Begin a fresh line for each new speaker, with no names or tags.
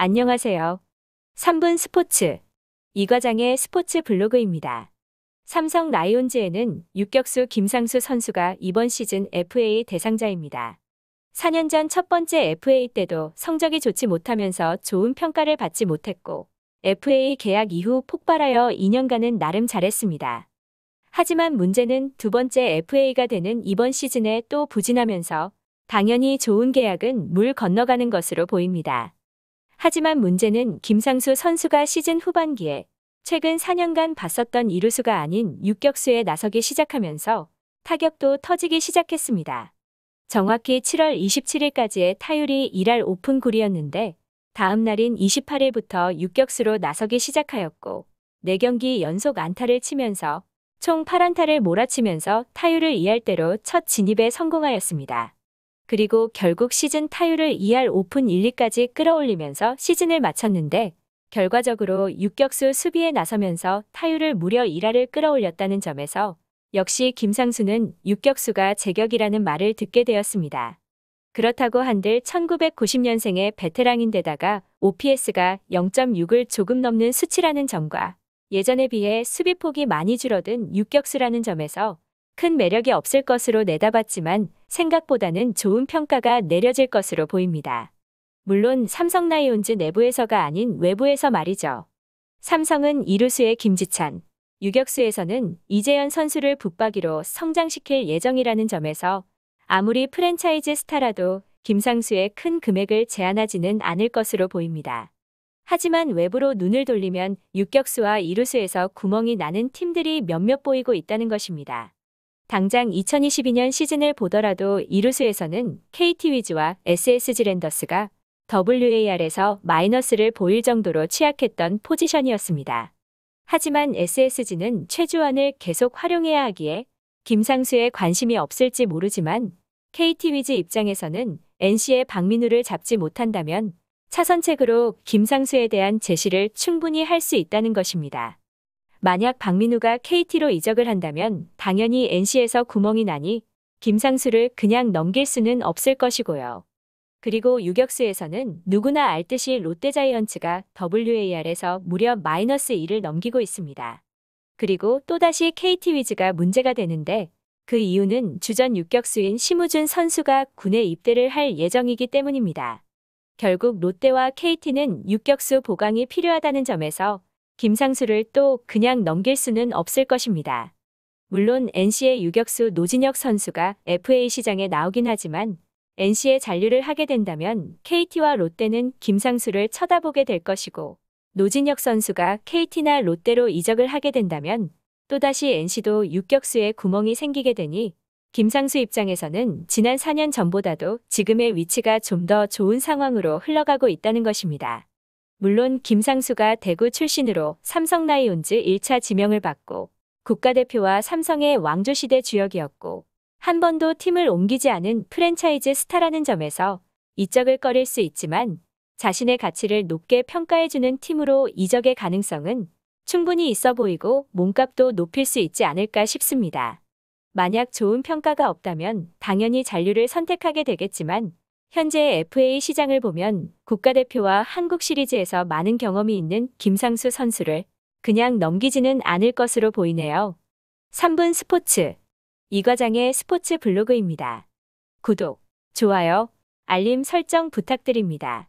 안녕하세요. 3분 스포츠 이 과장의 스포츠 블로그입니다. 삼성 라이온즈에는 유격수 김상수 선수가 이번 시즌 FA 대상자입니다. 4년 전 첫 번째 FA 때도 성적이 좋지 못하면서 좋은 평가를 받지 못했고 FA 계약 이후 폭발하여 2년간은 나름 잘했습니다. 하지만 문제는 두 번째 FA가 되는 이번 시즌에 또 부진하면서 당연히 좋은 계약은 물 건너가는 것으로 보입니다. 하지만 문제는 김상수 선수가 시즌 후반기에 최근 4년간 봤었던 이루수가 아닌 육격수에 나서기 시작하면서 타격도 터지기 시작했습니다. 정확히 7월 27일까지의 타율이 1할 오픈 9리였는데 다음 날인 28일부터 육격수로 나서기 시작하였고 4경기 연속 안타를 치면서 총 8안타를 몰아치면서 타율을 2할대로 첫 진입에 성공하였습니다. 그리고 결국 시즌 타율을 2할 오픈 1, 리까지 끌어올리면서 시즌을 마쳤는데 결과적으로 6격수 수비에 나서면서 타율을 무려 1할을 끌어올렸다는 점에서 역시 김상수는 6격수가 제격이라는 말을 듣게 되었습니다. 그렇다고 한들 1990년생의 베테랑인데다가 OPS가 0.6을 조금 넘는 수치라는 점과 예전에 비해 수비폭이 많이 줄어든 6격수라는 점에서 큰 매력이 없을 것으로 내다봤지만 생각보다는 좋은 평가가 내려질 것으로 보입니다. 물론 삼성 나이온즈 내부에서가 아닌 외부에서 말이죠. 삼성은 이루수의 김지찬, 유격수에서는 이재현 선수를 붙박이로 성장시킬 예정이라는 점에서 아무리 프랜차이즈 스타라도 김상수의 큰 금액을 제한하지는 않을 것으로 보입니다. 하지만 외부로 눈을 돌리면 육격수와 이루수에서 구멍이 나는 팀들이 몇몇 보이고 있다는 것입니다. 당장 2022년 시즌을 보더라도 이루수에서는 KT 위즈와 SSG 랜더스가 WAR에서 마이너스를 보일 정도로 취약했던 포지션이었습니다. 하지만 SSG는 최주환을 계속 활용해야 하기에 김상수의 관심이 없을지 모르지만 KT 위즈 입장에서는 NC의 박민우를 잡지 못한다면 차선책으로 김상수에 대한 제시를 충분히 할 수 있다는 것입니다. 만약 박민우가 KT로 이적을 한다면 당연히 NC에서 구멍이 나니 김상수를 그냥 넘길 수는 없을 것이고요. 그리고 유격수에서는 누구나 알듯이 롯데자이언츠가 WAR에서 무려 마이너스 2를 넘기고 있습니다. 그리고 또다시 KT 위즈가 문제가 되는데 그 이유는 주전 유격수인 심우준 선수가 군에 입대를 할 예정이기 때문입니다. 결국 롯데와 KT는 유격수 보강이 필요하다는 점에서 김상수를 또 그냥 넘길 수는 없을 것입니다. 물론 NC의 유격수 노진혁 선수가 FA 시장에 나오긴 하지만 NC에 잔류를 하게 된다면 KT와 롯데는 김상수를 쳐다보게 될 것이고 노진혁 선수가 KT나 롯데로 이적을 하게 된다면 또다시 NC도 유격수의 구멍이 생기게 되니 김상수 입장에서는 지난 4년 전보다도 지금의 위치가 좀 더 좋은 상황으로 흘러가고 있다는 것입니다. 물론 김상수가 대구 출신으로 삼성라이온즈 1차 지명을 받고 국가대표와 삼성의 왕조시대 주역이었고 한 번도 팀을 옮기지 않은 프랜차이즈 스타라는 점에서 이적을 꺼릴 수 있지만 자신의 가치를 높게 평가해주는 팀으로 이적의 가능성은 충분히 있어 보이고 몸값도 높일 수 있지 않을까 싶습니다. 만약 좋은 평가가 없다면 당연히 잔류를 선택하게 되겠지만 현재 FA 시장을 보면 국가대표와 한국 시리즈에서 많은 경험이 있는 김상수 선수를 그냥 넘기지는 않을 것으로 보이네요. 3분 스포츠 이 과장의 스포츠 블로그입니다. 구독, 좋아요, 알림 설정 부탁드립니다.